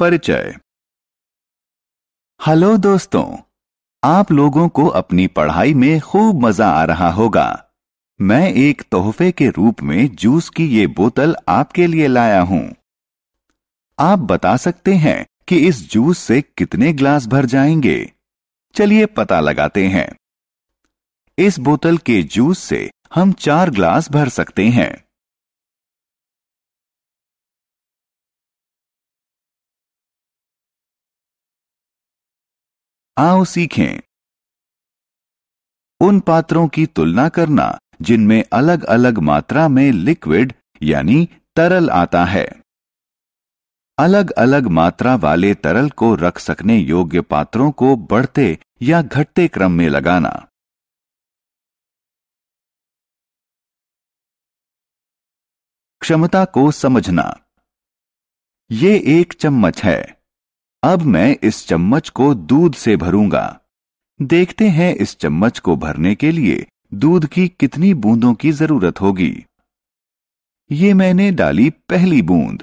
परिचय हेलो दोस्तों आप लोगों को अपनी पढ़ाई में खूब मजा आ रहा होगा मैं एक तोहफे के रूप में जूस की ये बोतल आपके लिए लाया हूं आप बता सकते हैं कि इस जूस से कितने ग्लास भर जाएंगे चलिए पता लगाते हैं इस बोतल के जूस से हम चार ग्लास भर सकते हैं आओ सीखें उन पात्रों की तुलना करना जिनमें अलग अलग मात्रा में लिक्विड यानी तरल आता है अलग अलग मात्रा वाले तरल को रख सकने योग्य पात्रों को बढ़ते या घटते क्रम में लगाना क्षमता को समझना ये एक चम्मच है अब मैं इस चम्मच को दूध से भरूंगा देखते हैं इस चम्मच को भरने के लिए दूध की कितनी बूंदों की जरूरत होगी ये मैंने डाली पहली बूंद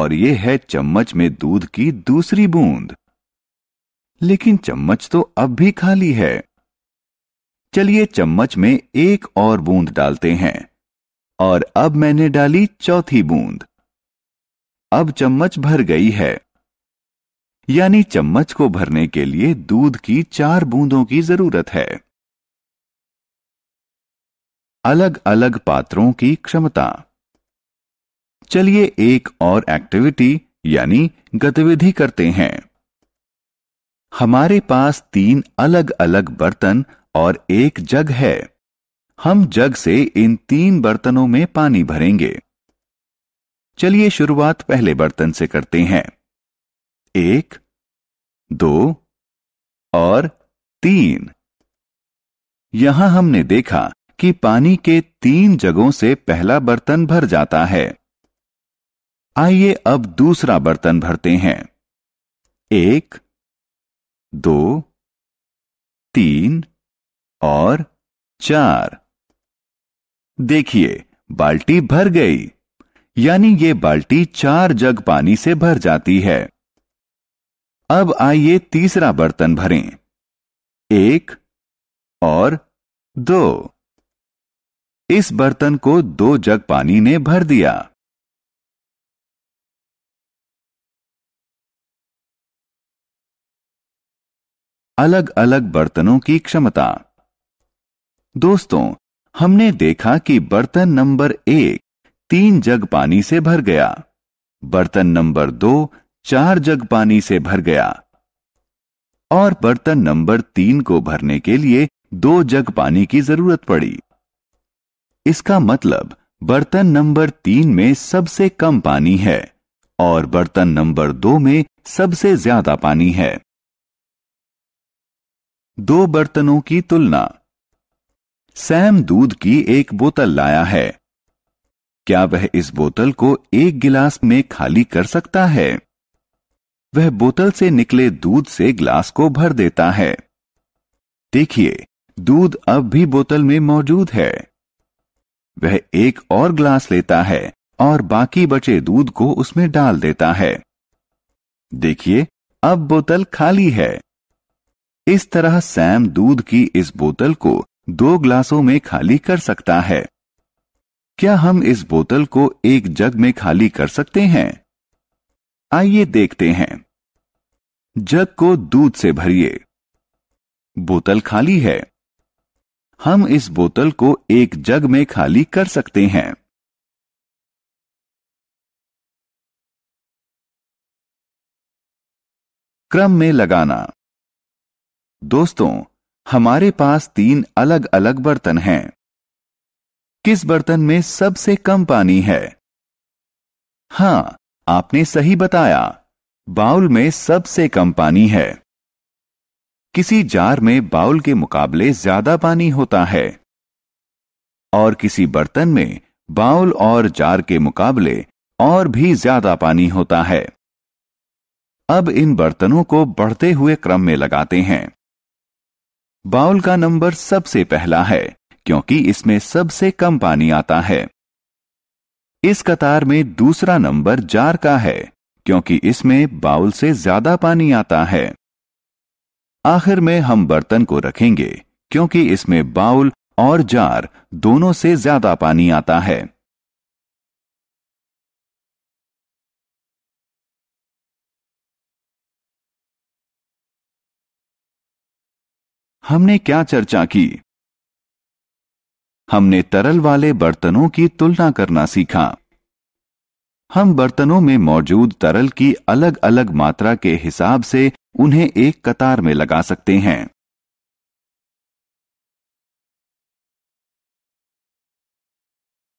और ये है चम्मच में दूध की दूसरी बूंद लेकिन चम्मच तो अब भी खाली है चलिए चम्मच में एक और बूंद डालते हैं और अब मैंने डाली चौथी बूंद अब चम्मच भर गई है यानी चम्मच को भरने के लिए दूध की चार बूंदों की जरूरत है अलग अलग पात्रों की क्षमता चलिए एक और एक्टिविटी यानी गतिविधि करते हैं हमारे पास तीन अलग अलग बर्तन और एक जग है हम जग से इन तीन बर्तनों में पानी भरेंगे चलिए शुरुआत पहले बर्तन से करते हैं एक दो और तीन यहां हमने देखा कि पानी के तीन जगहों से पहला बर्तन भर जाता है आइए अब दूसरा बर्तन भरते हैं एक दो तीन और चार देखिए बाल्टी भर गई यानी ये बाल्टी चार जग पानी से भर जाती है अब आइए तीसरा बर्तन भरें एक और दो इस बर्तन को दो जग पानी ने भर दिया अलग अलग बर्तनों की क्षमता दोस्तों हमने देखा कि बर्तन नंबर एक तीन जग पानी से भर गया बर्तन नंबर दो चार जग पानी से भर गया और बर्तन नंबर तीन को भरने के लिए दो जग पानी की जरूरत पड़ी इसका मतलब बर्तन नंबर तीन में सबसे कम पानी है और बर्तन नंबर दो में सबसे ज्यादा पानी है दो बर्तनों की तुलना सैम दूध की एक बोतल लाया है क्या वह इस बोतल को एक गिलास में खाली कर सकता है वह बोतल से निकले दूध से ग्लास को भर देता है देखिए दूध अब भी बोतल में मौजूद है वह एक और ग्लास लेता है और बाकी बचे दूध को उसमें डाल देता है देखिए अब बोतल खाली है इस तरह सैम दूध की इस बोतल को दो ग्लासों में खाली कर सकता है क्या हम इस बोतल को एक जग में खाली कर सकते हैं आइए देखते हैं जग को दूध से भरिए बोतल खाली है हम इस बोतल को एक जग में खाली कर सकते हैं क्रम में लगाना दोस्तों हमारे पास तीन अलग अलग बर्तन हैं किस बर्तन में सबसे कम पानी है हां आपने सही बताया बाउल में सबसे कम पानी है किसी जार में बाउल के मुकाबले ज्यादा पानी होता है और किसी बर्तन में बाउल और जार के मुकाबले और भी ज्यादा पानी होता है अब इन बर्तनों को बढ़ते हुए क्रम में लगाते हैं बाउल का नंबर सबसे पहला है क्योंकि इसमें सबसे कम पानी आता है इस कतार में दूसरा नंबर जार का है क्योंकि इसमें बाउल से ज्यादा पानी आता है आखिर में हम बर्तन को रखेंगे क्योंकि इसमें बाउल और जार दोनों से ज्यादा पानी आता है हमने क्या चर्चा की हमने तरल वाले बर्तनों की तुलना करना सीखा हम बर्तनों में मौजूद तरल की अलग अलग मात्रा के हिसाब से उन्हें एक कतार में लगा सकते हैं